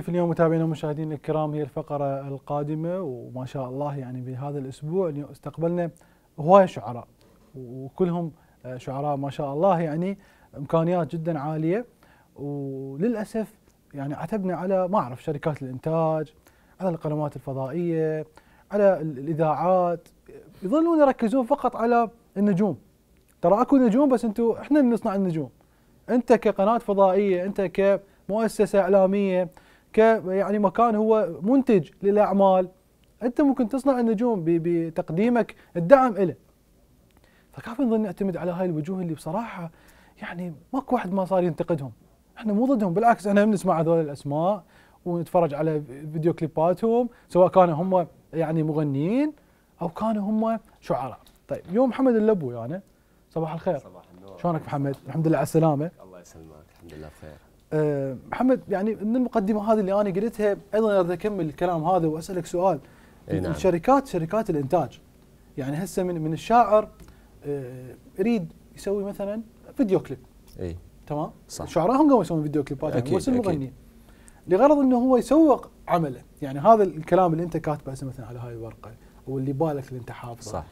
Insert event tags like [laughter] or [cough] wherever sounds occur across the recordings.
في اليوم متابعينا ومشاهدينا الكرام هي الفقرة القادمة وما شاء الله يعني بهذا الأسبوع استقبلنا هواية شعراء وكلهم آه، شعراء ما شاء الله يعني إمكانيات جدا عالية وللأسف يعني عتبنا على ما أعرف شركات الإنتاج على القنوات الفضائية على الإذاعات يظلون يركزون فقط على النجوم ترى اكو نجوم بس انتم احنا اللي نصنع النجوم انت كقناة فضائية انت كمؤسسة إعلامية ك يعني مكان هو منتج للاعمال انت ممكن تصنع النجوم بتقديمك الدعم له فكيف نظل نعتمد على هاي الوجوه اللي بصراحه يعني ماكو واحد ما صار ينتقدهم احنا مو ضدهم بالعكس احنا بنسمع هذول الاسماء ونتفرج على فيديو كليباتهم سواء كانوا هم يعني مغنيين او كانوا هم شعراء طيب يوم محمد اللبو يعني صباح الخير صباح النور شلونك محمد الحمد لله على السلامه الله يسلمك الحمد لله بخير آه، محمد يعني من المقدمه هذه اللي انا قلتها ايضا اريد اكمل الكلام هذا واسالك سؤال نعم. الشركات شركات الانتاج يعني هسه من من الشاعر آه، يريد يسوي مثلا فيديو كليب اي تمام صح شعراهم قاموا يسوون فيديو كليبات يعني بس المغنيين لغرض انه هو يسوق عمله يعني هذا الكلام اللي انت كاتبه مثلا على هاي الورقه واللي بالك اللي انت حافظه صح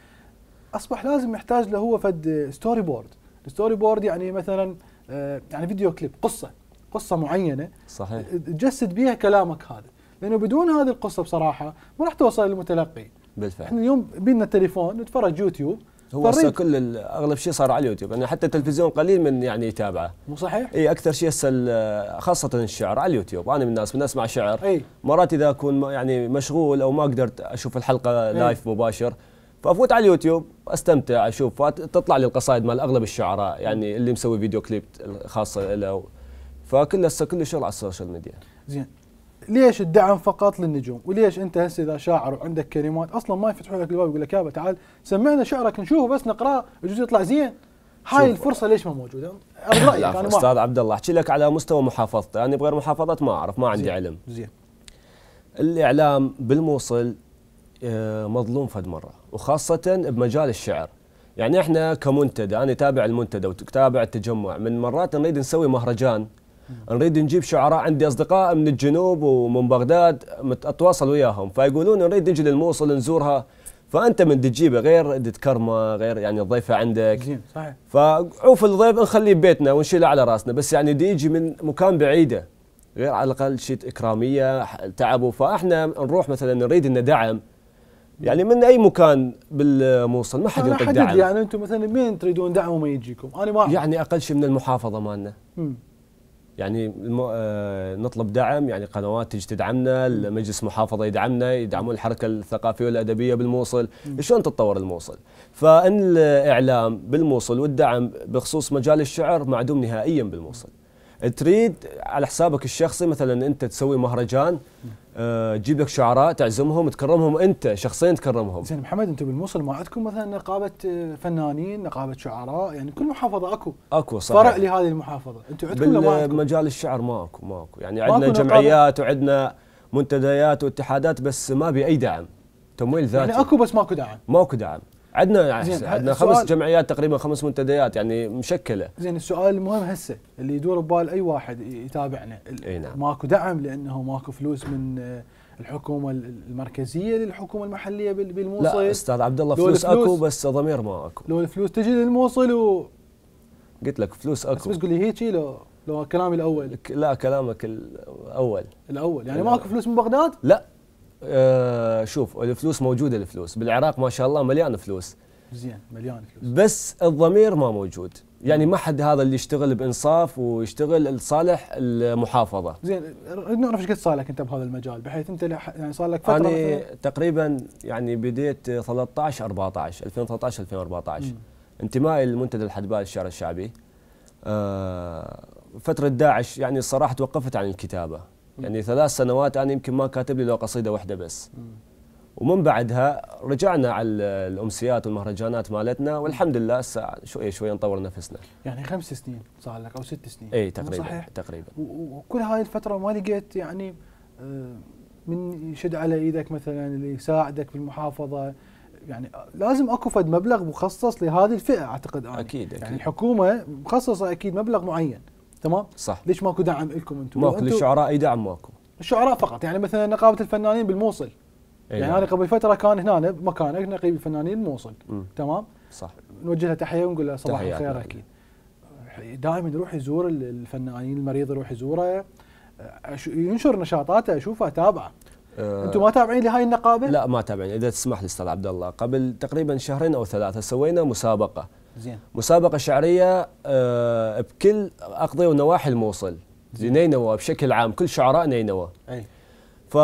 اصبح لازم يحتاج له هو فد ستوري بورد الستوري بورد يعني مثلا آه، يعني فيديو كليب قصه قصه معينه صحيح تجسد بها كلامك هذا لانه بدون هذه القصه بصراحه ما راح توصل للمتلقي بالفعل احنا اليوم بينا التليفون نتفرج يوتيوب هو هسه كل اغلب شيء صار على اليوتيوب يعني حتى التلفزيون قليل من يعني يتابعه مو صحيح اي اكثر شيء هسه خاصه الشعر على اليوتيوب انا من الناس من اسمع شعر اي مرات اذا اكون يعني مشغول او ما قدرت اشوف الحلقه لايف مباشر فافوت على اليوتيوب استمتع اشوف تطلع لي القصائد مال اغلب الشعراء يعني اللي مسوي فيديو كليب خاصه له فكل هسه كل شغل على السوشيال ميديا زين ليش الدعم فقط للنجوم وليش انت هسه اذا شاعر وعندك كلمات اصلا ما يفتحوا لك الباب يقول لك يابا تعال سمعنا شعرك نشوفه بس نقراه يجوز يطلع زين هاي الفرصه ليش ما موجوده؟ رايك انا استاذ عبد الله احكي لك على مستوى محافظتي انا بغير محافظه ما اعرف ما عندي زين. علم زين الاعلام بالموصل آه، مظلوم فد مره وخاصه بمجال الشعر يعني احنا كمنتدى انا تابع المنتدى وتابع التجمع من مرات نريد نسوي مهرجان نريد نجيب شعراء عندي اصدقاء من الجنوب ومن بغداد اتواصل وياهم فيقولون نريد نجي للموصل نزورها فانت من تجيبه غير تكرمه غير يعني الضيفه عندك زين صحيح فعوف الضيف نخليه ببيتنا ونشيله على راسنا بس يعني دي يجي من مكان بعيده غير على الاقل شيء اكراميه تعبوا فاحنا نروح مثلا نريد ان دعم يعني من اي مكان بالموصل ما حد يعطيك دعم يعني انتم مثلا مين تريدون دعم وما يجيكم؟ انا ما يعني اقل شيء من المحافظه مالنا يعني المو... آه... نطلب دعم يعني قنوات تجي تدعمنا مجلس محافظه يدعمنا يدعمون الحركه الثقافيه والادبيه بالموصل شلون تتطور الموصل فان الاعلام بالموصل والدعم بخصوص مجال الشعر معدوم نهائيا بالموصل تريد على حسابك الشخصي مثلا انت تسوي مهرجان آه، تجيب لك شعراء تعزمهم تكرمهم انت شخصيا تكرمهم. زين محمد انتم بالموصل ما عندكم مثلا نقابه آه، فنانين، نقابه شعراء، يعني كل محافظه اكو. اكو صح. فرع لهذه المحافظه، انتم عندكم ولا ما بمجال الشعر ما اكو ما اكو، يعني عندنا جمعيات وعندنا منتديات واتحادات بس ما بي اي دعم. تمويل يعني ذاتي. يعني اكو بس ماكو دعم. ماكو دعم. عندنا عندنا خمس جمعيات تقريبا خمس منتديات يعني مشكله زين السؤال المهم هسه اللي يدور ببال اي واحد يتابعنا اي نعم. ماكو دعم لانه ماكو فلوس من آه، الحكومه المركزيه للحكومه المحليه بالموصل لا استاذ عبد الله فلوس, فلوس اكو بس ضمير ما اكو لو الفلوس تجي للموصل و قلت لك فلوس اكو بس, قول لي هيك لو لو كلامي الاول لا كلامك الاول الاول يعني ماكو فلوس من بغداد؟ لا آه شوف الفلوس موجوده الفلوس بالعراق ما شاء الله مليان فلوس زين مليان فلوس بس الضمير ما موجود يعني ما حد هذا اللي يشتغل بانصاف ويشتغل لصالح المحافظه زين نعرف ايش قد صار لك انت بهذا المجال بحيث انت يعني صار لك فتره انا تقريبا يعني بديت 13 14 2013 2014 انتمائي لمنتدى الحدباء للشعر الشعبي آه فتره داعش يعني الصراحه توقفت عن الكتابه يعني ثلاث سنوات انا يمكن ما كاتب لي لو قصيده واحده بس ومن بعدها رجعنا على الامسيات والمهرجانات مالتنا والحمد لله هسه شوي شوي نطور نفسنا. يعني خمس سنين صار لك او ست سنين. اي تقريبا صحيح؟ تقريبا. وكل هاي الفتره ما لقيت يعني آه، من يشد على ايدك مثلا اللي يساعدك في المحافظه يعني لازم اكو فد مبلغ مخصص لهذه الفئه اعتقد انا. اكيد اكيد. يعني الحكومه مخصصه اكيد مبلغ معين. تمام صح ليش ماكو دعم لكم انتم ماكو للشعراء اي دعم ماكو الشعراء فقط يعني مثلا نقابه الفنانين بالموصل أيوة. يعني نعم. انا قبل فتره كان هنا مكانك نقيب الفنانين الموصل م. تمام صح نوجه له تحيه ونقول له صباح الخير اكيد دائما يروح يزور الفنانين المريض يروح يزوره ينشر نشاطاته اشوفه اتابعه أه انتم ما تابعين لهاي النقابه؟ لا ما تابعين اذا تسمح لي استاذ عبد الله قبل تقريبا شهرين او ثلاثه سوينا مسابقه زين مسابقه شعريه آه، بكل اقضيه ونواحي الموصل زين نينوى بشكل عام كل شعراء نينوى اي ف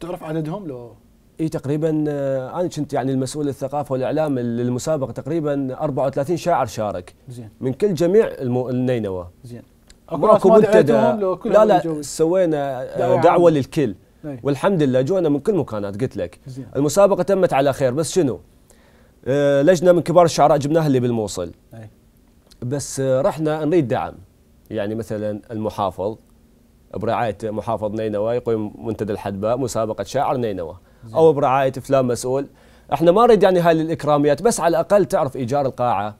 تعرف عددهم لو اي تقريبا آه، انا كنت يعني المسؤول الثقافه والاعلام للمسابقه تقريبا 34 شاعر شارك زين من كل جميع المو... النينوى زين اكو منتدى لا لا سوينا آه، دعوه, دعوة للكل والحمد لله جونا من كل مكانات قلت لك زين. المسابقه تمت على خير بس شنو؟ آه، لجنه من كبار الشعراء جبناها اللي بالموصل بس آه، رحنا نريد دعم يعني مثلا المحافظ برعايه محافظ نينوى يقيم منتدى الحدباء مسابقه شاعر نينوى او برعايه فلان مسؤول احنا ما نريد يعني هاي الاكراميات بس على الاقل تعرف ايجار القاعه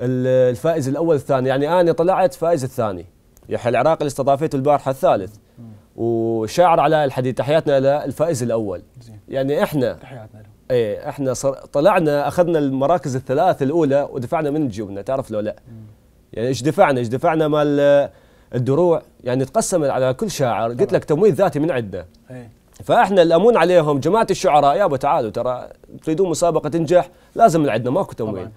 الفائز الاول الثاني يعني انا طلعت فائز الثاني يحيى العراقي اللي استضافيته البارحه الثالث وشاعر علاء الحديد تحياتنا للفائز الاول يعني احنا تحياتنا له ايه احنا صر... طلعنا اخذنا المراكز الثلاث الاولى ودفعنا من جيوبنا تعرف لو لا يعني ايش دفعنا ايش دفعنا مال الدروع يعني تقسم على كل شاعر قلت لك تمويل ذاتي من عندنا إيه. فاحنا الامون عليهم جماعه الشعراء يا ابو تعالوا ترى تريدون مسابقه تنجح لازم من عندنا ماكو تمويل طبعا.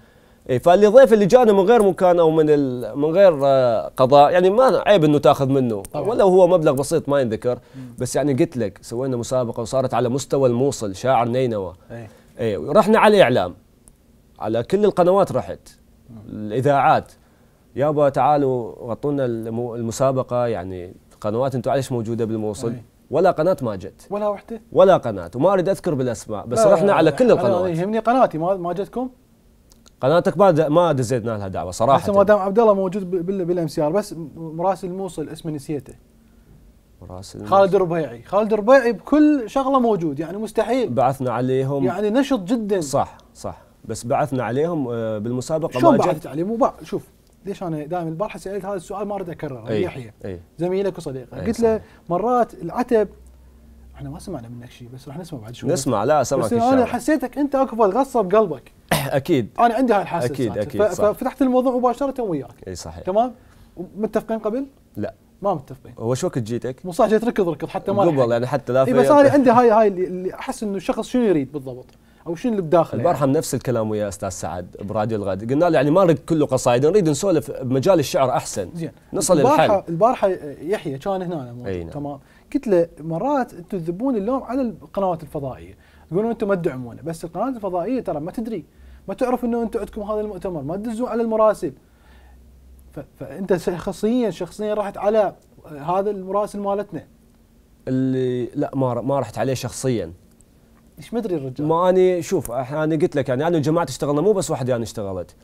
اي فالضيف اللي جانا من غير مكان او من ال... من غير آه، قضاء يعني ما عيب انه تاخذ منه طبعا. ولو هو مبلغ بسيط ما ينذكر بس يعني قلت لك سوينا مسابقه وصارت على مستوى الموصل شاعر نينوى اي ايه رحنا على الاعلام على كل القنوات رحت الاذاعات يابا تعالوا غطوا لنا المسابقه يعني قنوات انتم عايش موجوده بالموصل أي. ولا قناه ما جت ولا وحده ولا قناه وما اريد اذكر بالاسماء بس رحنا على كل القنوات يهمني قناتي ما جتكم قناتك ما ما دزيتنا لها دعوه صراحه ما دام عبد الله موجود بالام سي ار بس مراسل الموصل اسمه نسيته مراسل خالد الربيعي خالد الربيعي بكل شغله موجود يعني مستحيل بعثنا عليهم يعني نشط جدا صح صح بس بعثنا عليهم آه، بالمسابقه شو ما بعثت عليهم شوف ليش انا دائما البارحه سالت هذا السؤال ما اريد اكرره أي يحيى أي زميلك وصديقك إيه، قلت له مرات العتب احنا ما سمعنا منك شيء بس راح نسمع بعد شوي نسمع لا سمعك بس انا حسيتك انت اكو غصه بقلبك صح اكيد انا عندي هاي الحاسه اكيد اكيد صح. ففتحت الموضوع مباشره وياك اي صحيح تمام متفقين قبل؟ لا ما متفقين هو شو وقت جيتك؟ مو صح جيت ركض ركض حتى ما قبل يعني حتى لا إيه بس انا عندي هاي هاي اللي احس انه الشخص شنو يريد بالضبط او شنو اللي بداخله البارحه يعني. نفس الكلام ويا استاذ سعد براديو الغد قلنا له يعني ما نريد كله قصائد نريد نسولف بمجال الشعر احسن زين نصل البارحة للحل البارحه يحيى كان هنا نعم. تمام قلت له مرات انتم تذبون اللوم على القنوات الفضائيه يقولون انتم ما تدعمونه بس القنوات الفضائيه ترى ما تدري ما تعرف انه انتم عندكم هذا المؤتمر ما تدزون على المراسل فانت شخصيا شخصيا رحت على هذا المراسل مالتنا اللي لا ما ما رحت عليه شخصيا ايش ما ادري الرجال ما اني شوف انا قلت لك يعني انا الجماعه اشتغلنا مو بس واحد يعني اشتغلت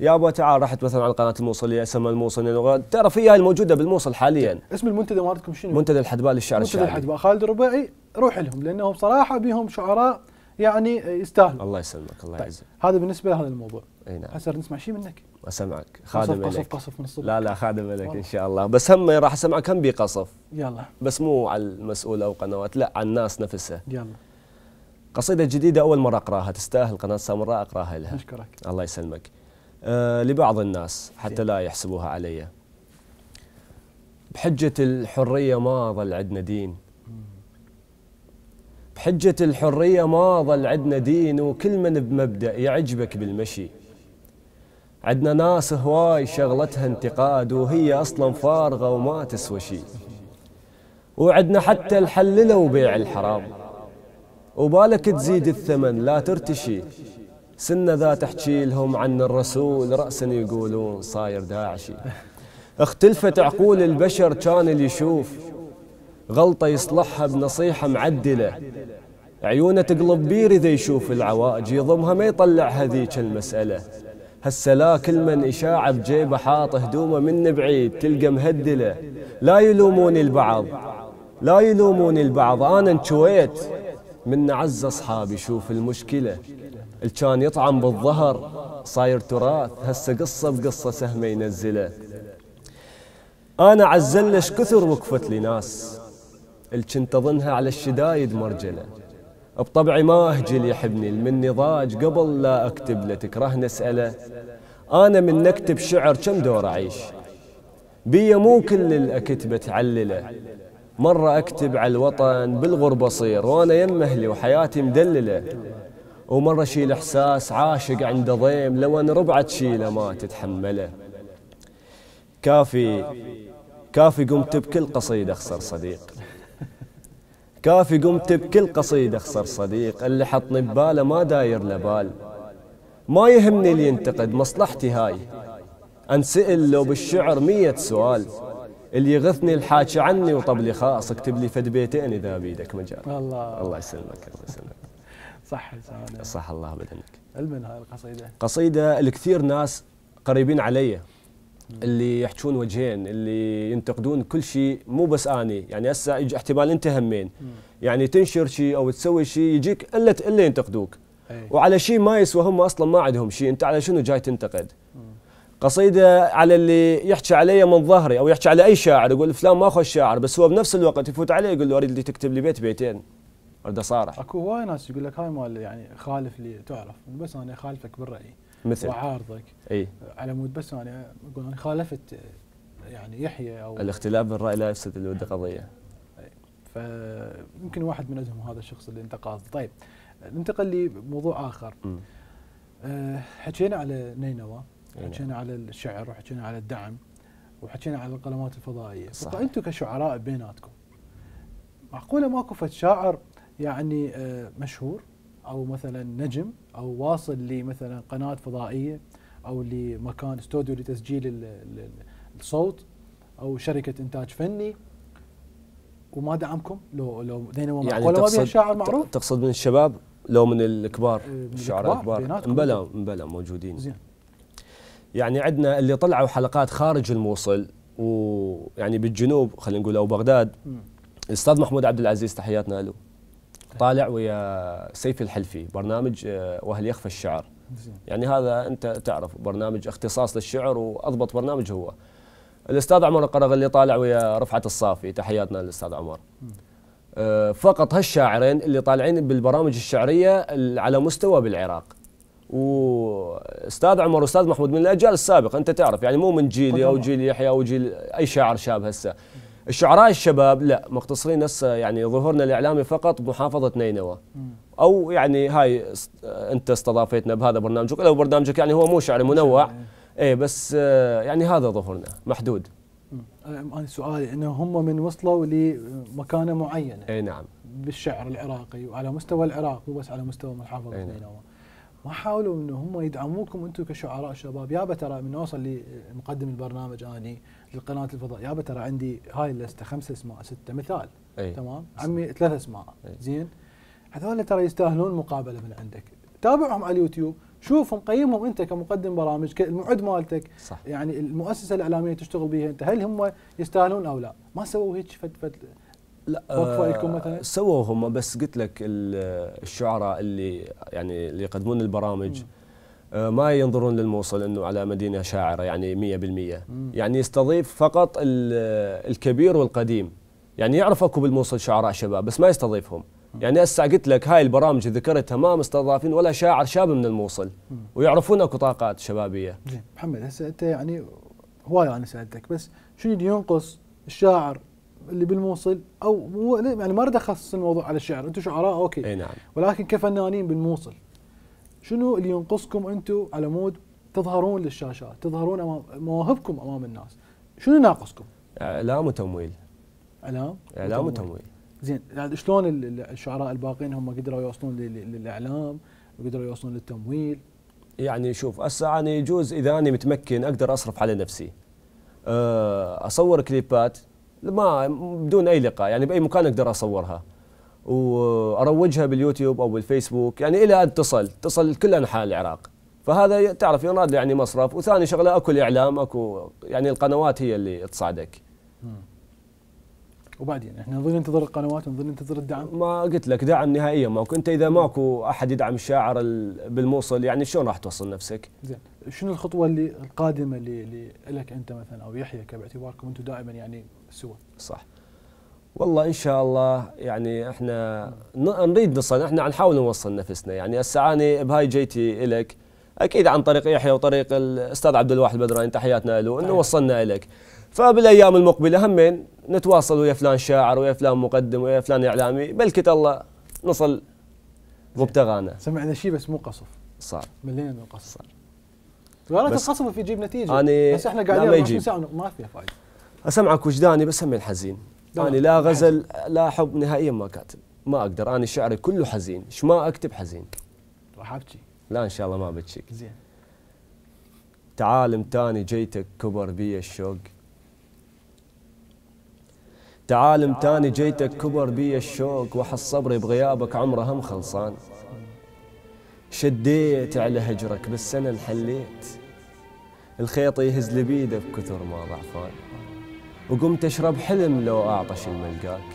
يابا تعال رحت مثلا على قناه الموصليه اسم الموصل ترى في هاي الموجوده بالموصل حاليا اسم المنتدى مالتكم شنو؟ منتدى الحدباء للشعر الشعبي منتدى الحدباء خالد الربيعي روح لهم لانه بصراحه بيهم شعراء يعني يستاهل الله يسلمك الله طيب. يعزك هذا بالنسبه لهذا الموضوع اي نعم حسن نسمع شيء منك اسمعك خادم قصف قصف, قصف من الصبح لا لا خادم لك ان شاء الله بس هم راح اسمعك هم بقصف يلا بس مو على المسؤول او قنوات لا على الناس نفسها يلا قصيدة جديدة أول مرة أقراها تستاهل قناة سامراء أقراها لها أشكرك الله يسلمك أه لبعض الناس حتى لا يحسبوها علي بحجة الحرية ما ظل عندنا دين حجة الحرية ما ظل عندنا دين وكل من بمبدأ يعجبك بالمشي عندنا ناس هواي شغلتها انتقاد وهي أصلا فارغة وما تسوى شيء وعندنا حتى الحللة وبيع الحرام وبالك تزيد الثمن لا ترتشي سنة ذا تحكي لهم عن الرسول رأسا يقولون صاير داعشي اختلفت عقول البشر كان اللي يشوف غلطة يصلحها بنصيحة معدلة عيونه تقلب بير إذا يشوف العوائج يضمها ما يطلع هذيك المسألة هسه لا كل من إشاعة بجيبه حاط هدومه من بعيد تلقى مهدلة لا يلوموني البعض لا يلوموني البعض أنا انشويت من عز أصحابي شوف المشكلة اللي كان يطعم بالظهر صاير تراث هسه قصة بقصة سهمه ينزله أنا عزلش كثر وقفت لي ناس الجنت أظنها على الشدايد مرجلة بطبعي ما أهجل يحبني المني ضاج قبل لا أكتب له تكره نسأله أنا من نكتب شعر كم دور أعيش بيا مو كل الأكتبة تعلله مرة أكتب على الوطن بالغربة صير وأنا يم أهلي وحياتي مدللة ومرة شيل إحساس عاشق عند ضيم لو أن ربعة تشيله ما تتحمله كافي كافي قمت بكل قصيدة أخسر صديق كافي قمت بكل قصيدة أخسر صديق اللي حطني بباله ما داير لبال ما يهمني اللي ينتقد مصلحتي هاي أنسئل لو بالشعر مية سؤال اللي يغثني الحاكي عني وطبلي خاص اكتب لي فد بيتين اذا بيدك مجال الله الله يسلمك الله يسلمك صح صح الله بدنك المن هاي القصيده قصيده الكثير ناس قريبين علي اللي يحكون وجهين اللي ينتقدون كل شيء مو بس اني يعني هسه احتمال انت همين يعني تنشر شيء او تسوي شيء يجيك الا الا ينتقدوك وعلى شيء ما يسوى هم اصلا ما عندهم شيء انت على شنو جاي تنتقد قصيده على اللي يحكي علي من ظهري او يحكي على اي شاعر يقول فلان ما اخو شاعر بس هو بنفس الوقت يفوت علي يقول له اريد اللي تكتب لي بيت بيتين اريد اصارح اكو هواي ناس يقول لك هاي مال يعني خالف لي تعرف بس انا خالفك بالراي مثل وعارضك اي على مود بس انا اقول انا خالفت يعني يحيى او الاختلاف بالراي لا يفسد الود قضيه فيمكن واحد من عندهم هذا الشخص اللي انت قاصده طيب ننتقل لموضوع اخر آه، حكينا على نينوى حكينا على الشعر وحكينا على الدعم وحكينا على القلمات الفضائيه صح انتم كشعراء بيناتكم معقوله ماكو فد شاعر يعني آه، مشهور او مثلا نجم او واصل لمثلا قناه فضائيه او لمكان استوديو لتسجيل الصوت او شركه انتاج فني وما دعمكم لو لو دينما يعني ولا ما بيها شاعر معروف تقصد من الشباب لو من الكبار إيه، الشعراء الكبار مبلا مبلا موجودين زين يعني عندنا اللي طلعوا حلقات خارج الموصل ويعني بالجنوب خلينا نقول او بغداد الاستاذ محمود عبد العزيز تحياتنا له طالع ويا سيف الحلفي برنامج آه، وهل يخفى الشعر يعني هذا انت تعرف برنامج اختصاص للشعر واضبط برنامج هو الاستاذ عمر القرغ اللي طالع ويا رفعت الصافي تحياتنا للاستاذ عمر آه، فقط هالشاعرين اللي طالعين بالبرامج الشعريه على مستوى بالعراق واستاذ عمر واستاذ محمود من الاجيال السابقه انت تعرف يعني مو من جيلي او جيل يحيى او جيل اي شاعر شاب هسه الشعراء الشباب لا مقتصرين هسه آه، يعني ظهورنا الاعلامي فقط بمحافظه نينوى او يعني هاي آه، انت استضافتنا بهذا برنامجك لو برنامجك يعني هو مو شعري منوع اي إيه، بس آه، يعني هذا ظهورنا محدود انا سؤالي انه هم من وصلوا لمكانه معينه اي نعم بالشعر العراقي وعلى مستوى العراق مو بس على مستوى محافظه نعم. نينوى ما حاولوا ان هم يدعموكم انتم كشعراء شباب يابا ترى من اوصل لمقدم آه، البرنامج اني لقناه الفضاء يابا ترى عندي هاي اللسته خمسة اسماء ستة مثال أي. تمام عمي ثلاث اسماء زين هذول ترى يستاهلون مقابله من عندك تابعهم على اليوتيوب شوفهم قيمهم انت كمقدم برامج المعد مالتك صح. يعني المؤسسه الاعلاميه تشتغل بها انت هل هم يستاهلون او لا ما سووا هيك فد فد لا وقفوا عليكم آه، مثلا؟ سووا هم بس قلت لك الشعراء اللي يعني اللي يقدمون البرامج آه، ما ينظرون للموصل انه على مدينه شاعره يعني 100% يعني يستضيف فقط الكبير والقديم يعني يعرف اكو بالموصل شعراء شباب بس ما يستضيفهم يعني هسه قلت لك هاي البرامج اللي ذكرتها ما مستضافين ولا شاعر شاب من الموصل ويعرفون اكو طاقات شبابيه. زين محمد هسه انت يعني هواي انا سالتك بس شنو اللي ينقص الشاعر اللي بالموصل او مو يعني ما اريد اخصص الموضوع على الشعر انتم شعراء اوكي اي نعم ولكن كفنانين بالموصل شنو اللي ينقصكم انتم على مود تظهرون للشاشات تظهرون أمام مواهبكم امام الناس شنو ناقصكم اعلام وتمويل اعلام اعلام وتمويل زين يعني شلون الشعراء الباقين هم قدروا يوصلون للاعلام وقدروا يوصلون للتمويل يعني شوف هسه انا يجوز اذا انا متمكن اقدر اصرف على نفسي أه، اصور كليبات ما بدون اي لقاء يعني باي مكان اقدر اصورها واروجها باليوتيوب او بالفيسبوك يعني الى ان تصل تصل كل انحاء العراق فهذا تعرف يناد يعني مصرف وثاني شغله اكو الاعلام اكو يعني القنوات هي اللي تصعدك وبعدين احنا نظل ننتظر القنوات ونظل ننتظر الدعم ما قلت لك دعم نهائيا ماكو انت اذا ماكو احد يدعم الشاعر بالموصل يعني شلون راح توصل نفسك زين شنو الخطوه اللي القادمه اللي لك انت مثلا او يحيى باعتباركم انتم دائما يعني سوى صح والله ان شاء الله يعني احنا نريد نصل احنا نحاول نوصل نفسنا يعني السعاني بهاي جيتي لك اكيد عن طريق يحيى وطريق الاستاذ عبد الواحد البدراني تحياتنا له انه وصلنا لك فبالايام المقبله همين نتواصل ويا فلان شاعر ويا فلان مقدم ويا فلان اعلامي بلكت الله نصل مبتغانا سمعنا شيء بس مو قصف صار ملينا من القصف صار ولا القصف في يجيب نتيجه أنا بس احنا قاعدين ما, ما في فايده اسمعك وجداني بس بسمي الحزين انا لا غزل لا حب نهائيا ما كاتب ما اقدر انا شعري كله حزين ايش ما اكتب حزين راح ابكي لا ان شاء الله ما بتشك زين تعالم تاني جيتك كبر بي الشوق تعالم تاني جيتك كبر بي الشوق وحص صبري بغيابك عمره هم خلصان شديت على هجرك بس انا انحليت الخيط يهز لبيده بكثر ما ضعفان وقمت أشرب حلم لو أعطش الملقاك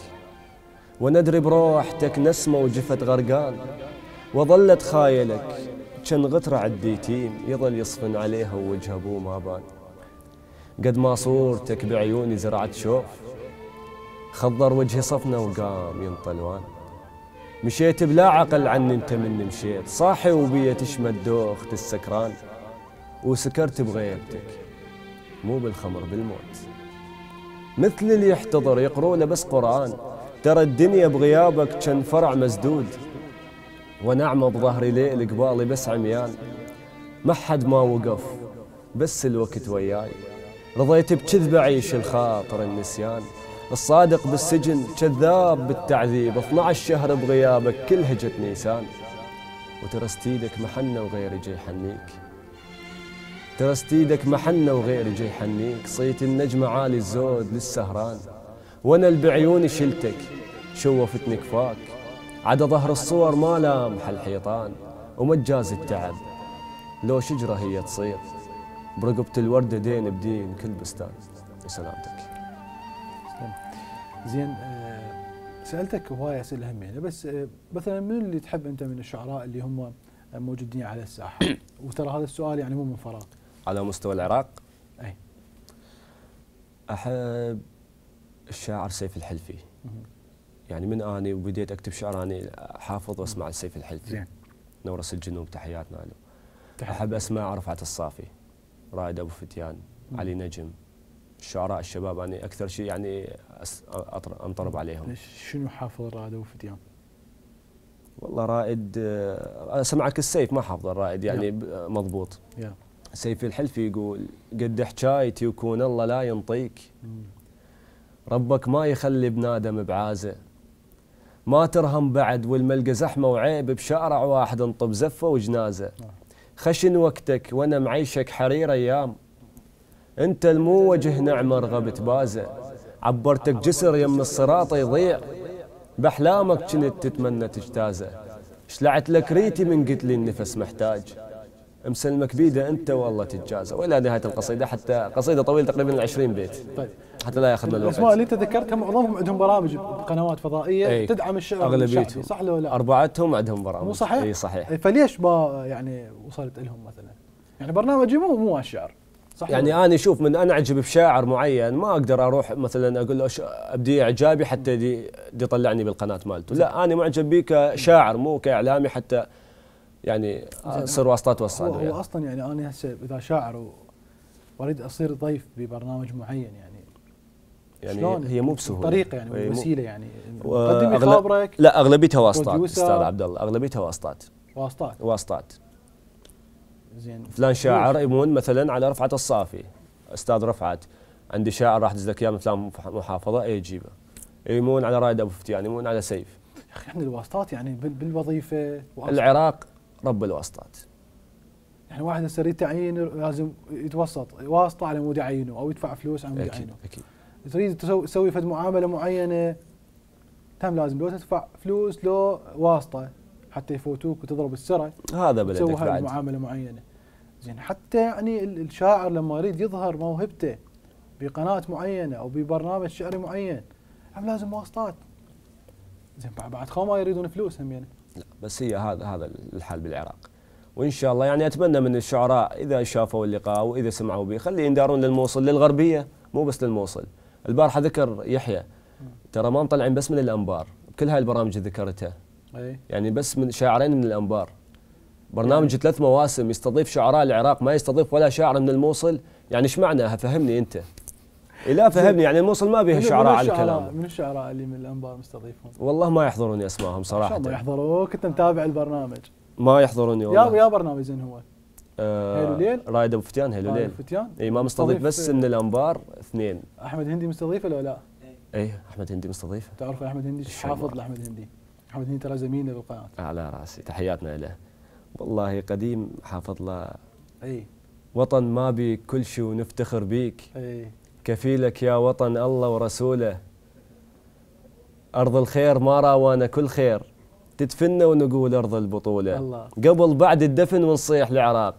وندري بروحتك نسمة وجفت غرقان وظلت خايلك كان غترة عديتيم يظل يصفن عليها ووجه أبوه ما بان قد ما صورتك بعيوني زرعت شوف خضر وجهي صفنا وقام ينطلوان مشيت بلا عقل عن انت من مشيت صاحي وبيا تشمد دوخت السكران وسكرت بغيبتك مو بالخمر بالموت مثل اللي يحتضر يقرونه بس قرآن ترى الدنيا بغيابك كان فرع مسدود ونعمة بظهري ليل قبالي بس عميان ما حد ما وقف بس الوقت وياي رضيت بكذب أعيش الخاطر النسيان الصادق بالسجن كذاب بالتعذيب 12 شهر بغيابك كلها جت نيسان وترى ستيدك محنة وغيري جاي يحنيك ترستيدك ايدك محنة وغير حنيك صيت النجمة عالي الزود للسهران وانا اللي بعيوني شلتك شوفتني كفاك عدا ظهر الصور ما لامح الحيطان ومجاز التعب لو شجرة هي تصير برقبة الوردة دين بدين كل بستان وسلامتك زين آه، سالتك هواية اسئله همينه بس آه، مثلا من اللي تحب انت من الشعراء اللي هم موجودين على الساحه [coughs] وترى هذا السؤال يعني مو من فراغ على مستوى العراق أي. أحب الشاعر سيف الحلفي يعني من اني وبديت أكتب شعر اني حافظ وأسمع سيف الحلفي زين. نورس الجنوب تحياتنا له تحيات. أحب أسمع رفعت الصافي رائد أبو فتيان مم. علي نجم الشعراء الشباب يعني أكثر شيء يعني أنطرب عليهم شنو حافظ رائد أبو فتيان؟ والله رائد أسمعك آه، السيف ما حافظ الرائد يعني نعم. مضبوط yeah. سيف الحلفي يقول قد حكايتي وكون الله لا ينطيك ربك ما يخلي بنادم بعازه ما ترهم بعد والملقى زحمه وعيب بشارع واحد انطب زفه وجنازه خشن وقتك وانا معيشك حرير ايام انت الموجه نعمه رغبت بازه عبرتك جسر يم الصراط يضيع باحلامك كنت تتمنى تجتازه شلعت لك ريتي من قتلي النفس محتاج مسلمك بيده أنت والله تتجازى وإلى نهاية القصيدة حتى قصيدة طويلة تقريبا 20 بيت طيب حتى لا ياخذ من الوقت الاسماء اللي انت ذكرتها معظمهم عندهم برامج قنوات فضائيه أي. تدعم الشعر اغلبيتهم صح ولا لا؟ اربعتهم عندهم برامج مو صحيح؟ اي صحيح إيه، فليش ما يعني وصلت لهم مثلا؟ يعني برنامجي مو مو الشعر صح يعني انا اشوف من انا اعجب بشاعر معين ما اقدر اروح مثلا اقول له ابدي اعجابي حتى دي, دي طلعني بالقناه مالته لا انا معجب به كشاعر مو كاعلامي حتى يعني صير واسطات وصلوا هو, هو يعني. اصلا يعني انا هسه اذا شاعر واريد اصير ضيف ببرنامج معين يعني يعني شلون هي مو بسهوله طريقه يعني وسيله يعني تقدم خبرك لا اغلبيتها واسطات استاذ عبد الله اغلبيتها واسطات واسطات واسطات زين فلان شاعر يمون مثلا على رفعت الصافي استاذ رفعت عندي شاعر راح ادز لك اياه من فلان محافظه اي جيبه إيه، يمون على رائد ابو فتيان يعني يمون على سيف يا اخي احنا الواسطات يعني بالوظيفه العراق رب الواسطات يعني واحد هسه يريد تعيين لازم يتوسط واسطه على مود يعينه او يدفع فلوس على مود يعينه اكيد تريد تسوي فد معامله معينه تم لازم لو تدفع فلوس لو واسطه حتى يفوتوك وتضرب السرعه هذا بلدك تسوي بعد معامله معينه زين حتى يعني الشاعر لما يريد يظهر موهبته بقناه معينه او ببرنامج شعري معين هم لازم واسطات زين بعد خو ما يريدون فلوس هم يعني لا بس هي هذا هذا الحال بالعراق وان شاء الله يعني اتمنى من الشعراء اذا شافوا اللقاء واذا سمعوا به خلي يندارون للموصل للغربيه مو بس للموصل البارحه ذكر يحيى ترى ما مطلعين بس من الانبار كل هاي البرامج اللي ذكرتها أي. يعني بس من شاعرين من الانبار برنامج يعني ثلاث مواسم يستضيف شعراء العراق ما يستضيف ولا شاعر من الموصل يعني ايش معنى فهمني انت إيه، لا فهمني يعني الموصل ما بيها شعراء على الكلام من الشعراء اللي من الانبار مستضيفهم والله ما يحضروني اسمائهم صراحه ان شاء الله يحضروك انت متابع البرنامج ما يحضروني والله يا يا برنامج زين هو آه، ليل رايد ابو فتيان هيلوليل رايد ابو فتيان اي ما مستضيف بس آه، من الانبار اثنين احمد هندي مستضيفه ولا لا؟ اي احمد هندي مستضيفه تعرف احمد هندي حافظ لاحمد هندي احمد هندي ترى زميلنا بالقناه على آه، راسي تحياتنا له والله قديم حافظ له اي وطن ما بي كل شيء ونفتخر بيك اي كفيلك يا وطن الله ورسوله أرض الخير ما راوانا كل خير تدفنا ونقول أرض البطولة الله. قبل بعد الدفن ونصيح العراق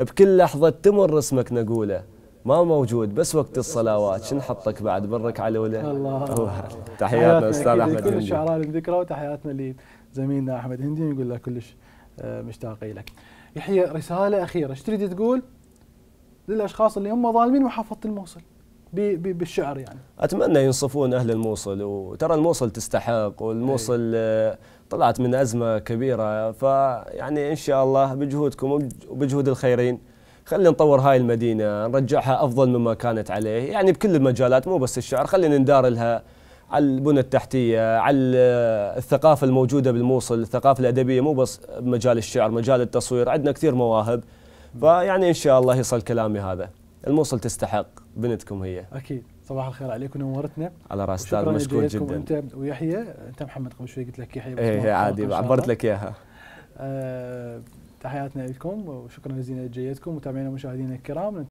بكل لحظة تمر اسمك نقوله ما موجود بس وقت الصلوات شن حطك بعد برك علولة الله تحياتنا أستاذ أحمد هندي كل الشعراء ذكرى وتحياتنا لزميلنا أحمد هندي نقول له كلش آه، مشتاقين لك يحيى رسالة أخيرة ايش تريد تقول للأشخاص اللي هم ظالمين وحافظة الموصل بالشعر يعني اتمنى ينصفون اهل الموصل وترى الموصل تستحق والموصل إيه. آه، طلعت من ازمه كبيره فيعني ان شاء الله بجهودكم وبجهود الخيرين خلينا نطور هاي المدينه نرجعها افضل مما كانت عليه يعني بكل المجالات مو بس الشعر خلينا ندار لها على البنى التحتيه على الثقافه الموجوده بالموصل الثقافه الادبيه مو بس بمجال الشعر مجال التصوير عندنا كثير مواهب فيعني ان شاء الله يصل كلامي هذا الموصل تستحق بنتكم هي اكيد صباح الخير عليكم ونورتنا على راس استاذ مشكور جدا انت ويحيى انت محمد قبل شوي قلت لك يحيى اي إيه، عادي عبرت لك اياها آه، تحياتنا لكم وشكرا جزيلا لجيتكم متابعينا ومشاهدينا الكرام